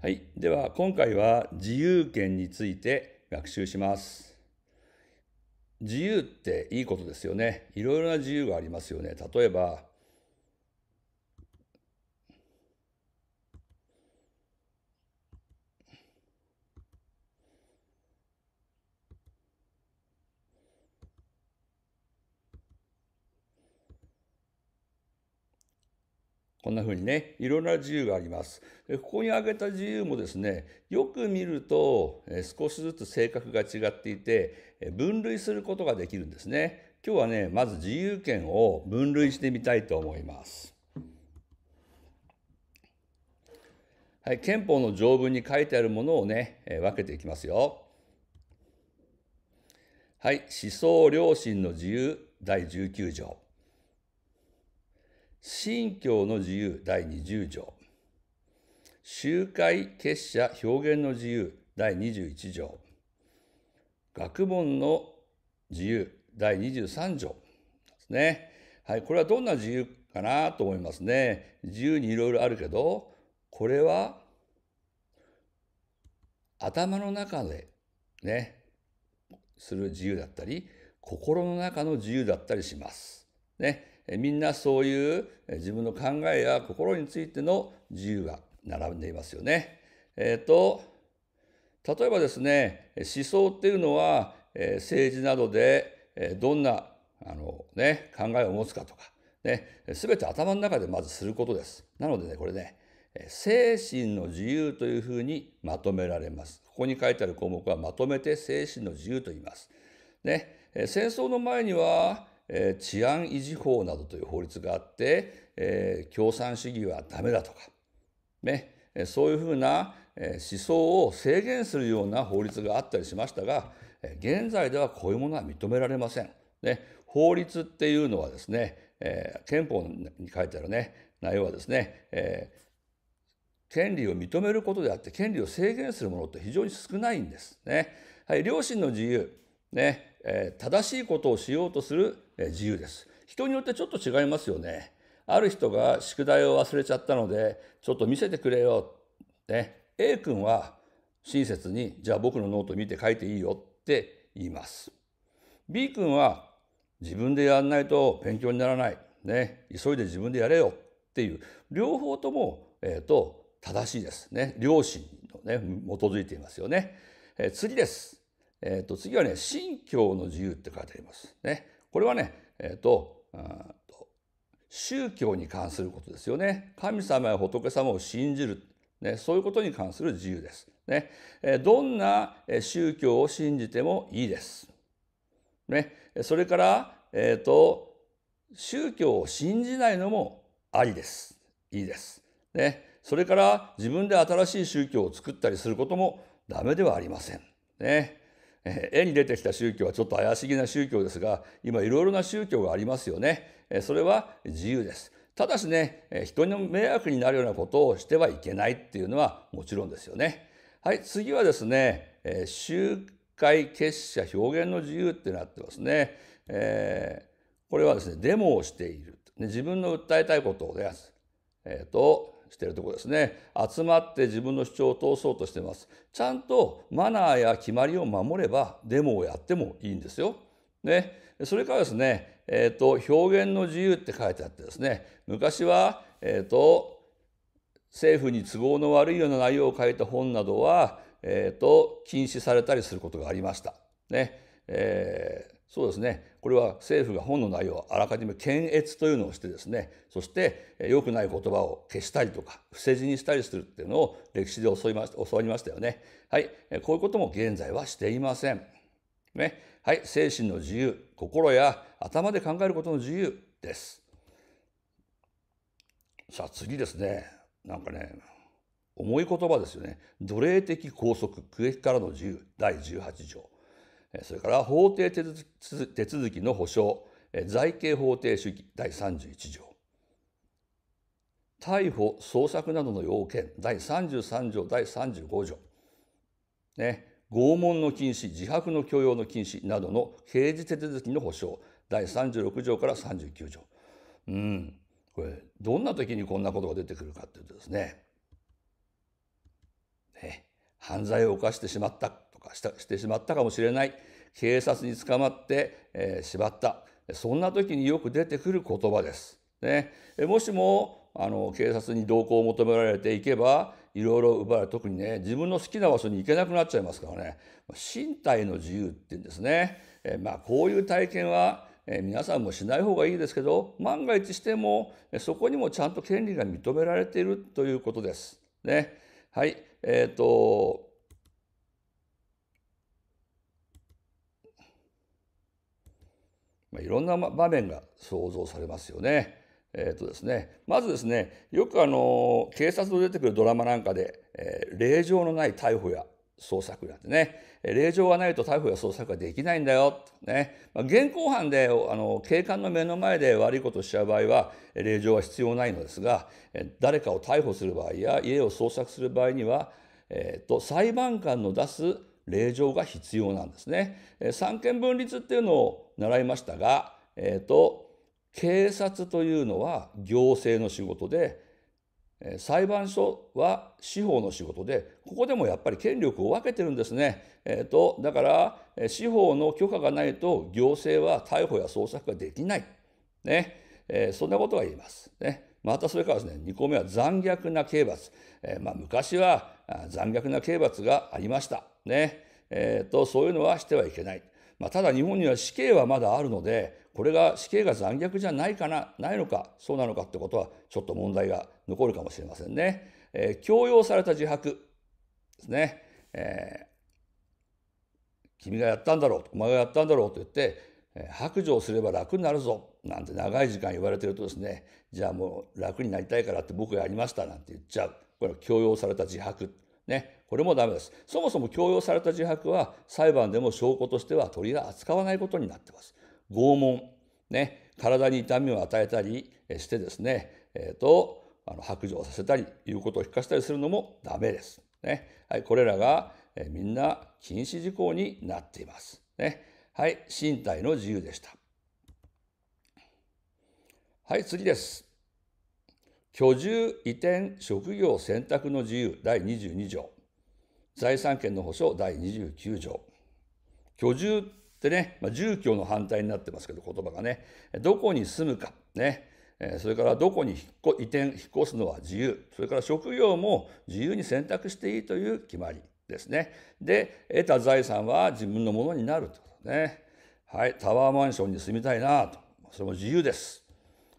はい。では、今回は自由権について学習します。自由っていいことですよね。いろいろな自由がありますよね。例えば、こんなふうにね、いろんな自由があります。ここに挙げた自由もですね、よく見ると少しずつ性格が違っていて、分類することができるんですね。今日はね、まず自由権を分類してみたいと思います。はい、憲法の条文に書いてあるものをね、分けていきますよ。はい、思想良心の自由第19条。信教の自由第20条、集会、結社、表現の自由第21条、学問の自由第23条ですね。はい、これはどんな自由かなと思いますね。自由にいろいろあるけど、これは頭の中でね、する自由だったり、心の中の自由だったりします。ね、みんなそういう自分の考えや心についての自由が並んでいますよね。えっ、ー、と例えばですね思想っていうのは、え政治などで、えどんなあの、ね、考えを持つかとか、ね、全て頭の中でまずすることです。なのでねこれね精神の自由というふうにまとめられます。ここに書いてある項目はまとめて精神の自由と言います。ね、戦争の前には治安維持法などという法律があって、共産主義はダメだとか、ね、そういうふうな思想を制限するような法律があったりしましたが現在ではこういうものは認められません。ね、法律っていうのはですね、憲法に書いてあるね内容はですね、権利を認めることであって権利を制限するものって非常に少ないんですね。はい、両親の自由ね、え正しいことをしようとするえ自由です。人によってちょっと違いますよね。ある人が宿題を忘れちゃったので、ちょっと見せてくれよ。ね、A 君は親切に、じゃあ僕のノート見て書いていいよって言います。B 君は自分でやんないと勉強にならない。ね、急いで自分でやれよっていう、両方とも、えーと、正しいですね。両親のね、基づいていますよね。えー、次です。えー、と次はね信教の自由って書いてあります。ね、これはね、えーと、と宗教に関することですよね。神様や仏様を信じる、ね、そういうことに関する自由です。ね、どんな宗教を信じてもいいです。ね、それから、えーと、宗教を信じないのもありです。いいです。ね、それから自分で新しい宗教を作ったりすることもダメではありません。ね、絵に出てきた宗教はちょっと怪しげな宗教ですが今いろいろな宗教がありますよねそれは自由ですただしね人の迷惑になるようなことをしてはいけないっていうのはもちろんですよねはい次はですね集会結社表現の自由ってなってますね、えー、これはですねデモをしている、ね、自分の訴えたいことをす、えーとしているところですね集まって自分の主張を通そうとしてますちゃんとマナーや決まりを守ればデモをやってもいいんですよ。ね、それからですね、えーと、表現の自由って書いてあってですね昔は、えーと、政府に都合の悪いような内容を書いた本などは、えーと、と禁止されたりすることがありました。ねえーそうですねこれは政府が本の内容をあらかじめ検閲というのをしてですねそして良くない言葉を消したりとか伏せ字にしたりするっていうのを歴史で教わりましたよね。はい、こういうことも現在はしていません。ね、はい、精神の自由心や頭で考えることの自由です。さあ次ですねなんかね重い言葉ですよね奴隷的拘束区役からの自由第18条。それから法定手続きの保障財刑法定主義第31条逮捕捜索などの要件第33条第35条、ね、拷問の禁止自白の強要の禁止などの刑事手続きの保障第36条から39条うんこれどんな時にこんなことが出てくるかというとですねね犯罪を犯してしまったとかしてしまったかもしれない警察に捕まって、えー、縛ったそんな時によく出てくる言葉です。ね、もしもあの警察に同行を求められていけばいろいろ奪われ特にね自分の好きな場所に行けなくなっちゃいますからね身体の自由って言うんですね、えー、まあ、こういう体験は、えー、皆さんもしない方がいいですけど万が一してもそこにもちゃんと権利が認められているということです。ね、はい、えーとまあ、いろんな場面が想像されますよね。えーとですね、まずですねよくあの警察の出てくるドラマなんかで、えー、令状のない逮捕や捜索なんてね令状がないと逮捕や捜索ができないんだよ、ねまあ、現行犯であの警官の目の前で悪いことをしちゃう場合は令状は必要ないのですが誰かを逮捕する場合や家を捜索する場合には、えーと、と裁判官の出す令状が必要なんですね。三権分立っていうのを習いましたが、えーと、警察というのは行政の仕事で裁判所は司法の仕事でここでもやっぱり権力を分けてるんですね、えーと、だから司法の許可がないと行政は逮捕や捜索ができない、ねえー、そんなことが言えます。ねまたそれからですね2個目は残虐な刑罰、えー、まあ、昔は残虐な刑罰がありましたねえーと、そういうのはしてはいけない、まあ、ただ日本には死刑はまだあるのでこれが死刑が残虐じゃないかなないのかそうなのかってことはちょっと問題が残るかもしれませんね。えー、強要された自白ですね、えー、君がやったんだろうお前がやったんだろうと言って白状すれば楽になるぞなんて長い時間言われてるとですねじゃあもう楽になりたいからって僕がやりましたなんて言っちゃうこれは強要された自白ね、これもダメです。そもそも強要された自白は裁判でも証拠としては取り扱わないことになってます。拷問、ね、体に痛みを与えたりしてですね、えーと、あの白状させたりいうことを引かしたりするのもダメです。ねはい、これらが、えー、みんな禁止事項になっています。ねはい、身体の自由でした。はい、次です。居住、移転、職業、選択の自由第22条、財産権の保障第29条。居住ってね、まあ、住居の反対になってますけど、言葉がね、どこに住むか、ね、それからどこに移転、引っ越すのは自由、それから職業も自由に選択していいという決まりですね。で、得た財産は自分のものになるということね。はい、タワーマンションに住みたいなと、それも自由です。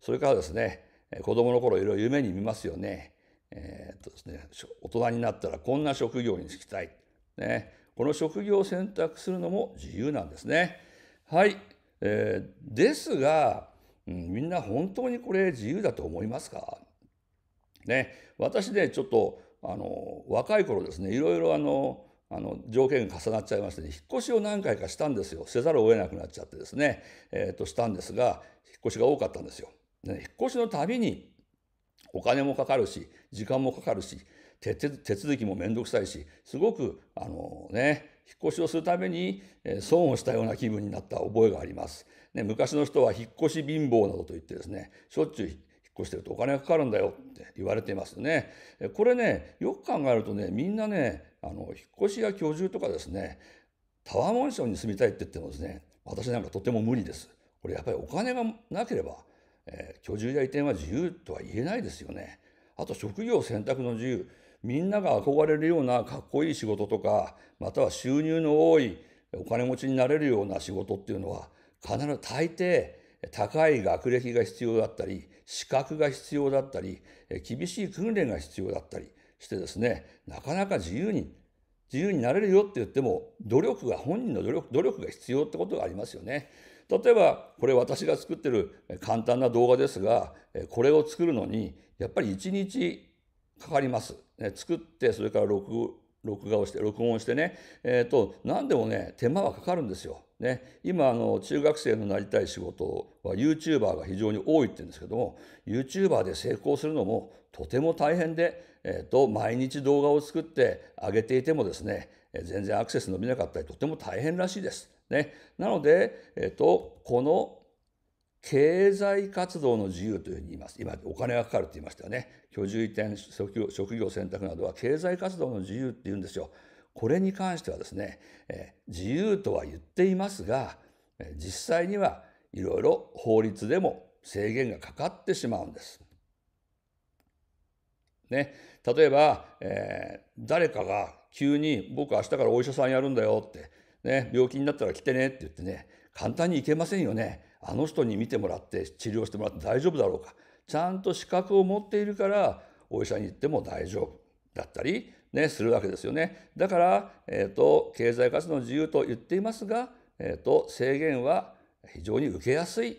それからですね、子供の頃いろいろ夢に見ますよね。えー、っとですね、大人になったらこんな職業に就きたい。ね、この職業を選択するのも自由なんですね。はい。えー、ですが、うん、みんな本当にこれ自由だと思いますかね、私ね、ちょっと、あの、若い頃ですね、いろいろあの、あの条件が重なっちゃいまして、ね、引っ越しを何回かしたんですよせざるを得なくなっちゃってですね、えー、としたんですが引っ越しが多かったんですよ。ね、引っ越しのたびにお金もかかるし時間もかかるし手続きも面倒くさいしすごくあのね引っ越しをするためにえ損をしたような気分になった覚えがあります。ね、昔の人は引っ越し貧乏などと言ってですねしょっちゅう引っ越してるとお金がかかるんだよって言われていますね。これねよく考えるとねみんなねあの引っ越しや居住とかですねタワーモンションに住みたいって言ってもですね私なんかとても無理です。これやっぱりお金がなければえー、居住や移転は自由とは言えないですよね。あと職業選択の自由。みんなが憧れるようなかっこいい仕事とか、または収入の多いお金持ちになれるような仕事っていうのは、必ず大抵高い学歴が必要だったり、資格が必要だったり、厳しい訓練が必要だったりしてですね、なかなか自由に、自由になれるよって言っても、努力が、本人の努力努力が必要ってことがありますよね。例えばこれ私が作ってる簡単な動画ですがこれを作るのにやっぱり1日かかります。ね、作ってそれから録録画をして録音してね、えーと、何でもね手間はかかるんですよ。ね、今あの中学生のなりたい仕事は YouTuber が非常に多いって言うんですけども YouTuber で成功するのもとても大変で、えーと、毎日動画を作ってあげていてもですね全然アクセス伸びなかったりとても大変らしいです。ね、なので、えっと、この経済活動の自由というふうに言います。今お金がかかるって言いましたよね。居住移転職業選択などは経済活動の自由って言うんですよ。これに関してはですね、え自由とは言っていますが実際にはいろいろ法律でも制限がかかってしまうんです。ね、例えば、えー、誰かが急に「僕明日からお医者さんやるんだよ」って、ね「病気になったら来てね」って言ってね簡単に行けませんよねあの人に診てもらって治療してもらって大丈夫だろうかちゃんと資格を持っているからお医者に行っても大丈夫だったり、ね、するわけですよねだから、えーと、経済活動の自由と言っていますが、えーと制限は非常に受けやすい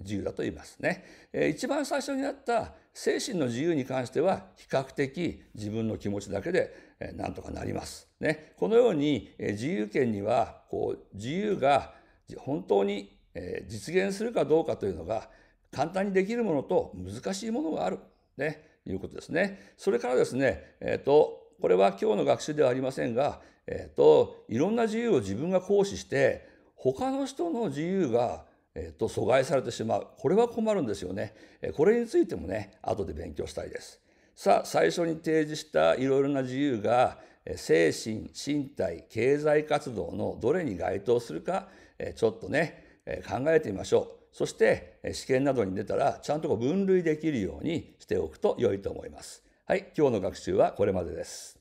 自由だと言いますね。え一番最初にあった精神の自由に関しては比較的自分の気持ちだけでえな何とかなります。ね、このようにえ自由権にはこう自由が本当にえ実現するかどうかというのが簡単にできるものと難しいものがある、ね、いうことですね。それからですね、えーと、これは今日の学習ではありませんが、えーといろんな自由を自分が行使して他の人の自由がえっと、阻害されてしまう。これは困るんですよね。これについてもね、後で勉強したいです。さあ、最初に提示したいろいろな自由が、精神、身体、経済活動のどれに該当するか、ちょっとね、考えてみましょう。そして、試験などに出たら、ちゃんと分類できるようにしておくと良いと思います。はい、今日の学習はこれまでです。